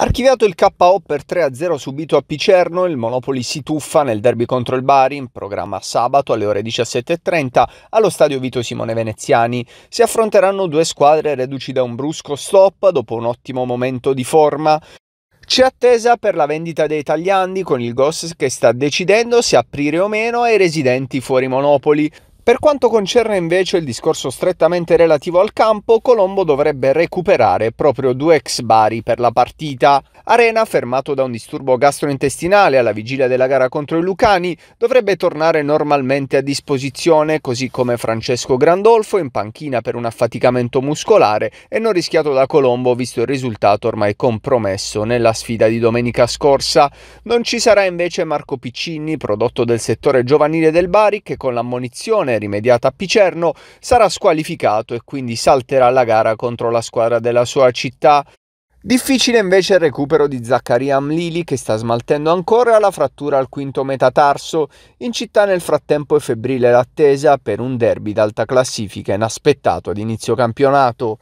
Archiviato il KO per 3-0 subito a Picerno, il Monopoli si tuffa nel derby contro il Bari, in programma sabato alle ore 17.30 allo stadio Vito Simone Veneziani. Si affronteranno due squadre reduci da un brusco stop dopo un ottimo momento di forma. C'è attesa per la vendita dei tagliandi con il GOS che sta decidendo se aprire o meno ai residenti fuori Monopoli. Per quanto concerne invece il discorso strettamente relativo al campo, Colombo dovrebbe recuperare proprio due ex Bari per la partita. Arena, fermato da un disturbo gastrointestinale alla vigilia della gara contro i Lucani, dovrebbe tornare normalmente a disposizione, così come Francesco Grandolfo in panchina per un affaticamento muscolare e non rischiato da Colombo visto il risultato ormai compromesso nella sfida di domenica scorsa. Non ci sarà invece Marco Piccini, prodotto del settore giovanile del Bari, che con l'ammonizione rimediata a Picerno, sarà squalificato e quindi salterà la gara contro la squadra della sua città. Difficile invece il recupero di Zaccaria Amlili che sta smaltendo ancora la frattura al quinto metatarso. In città nel frattempo è febbrile l'attesa per un derby d'alta classifica inaspettato ad inizio campionato.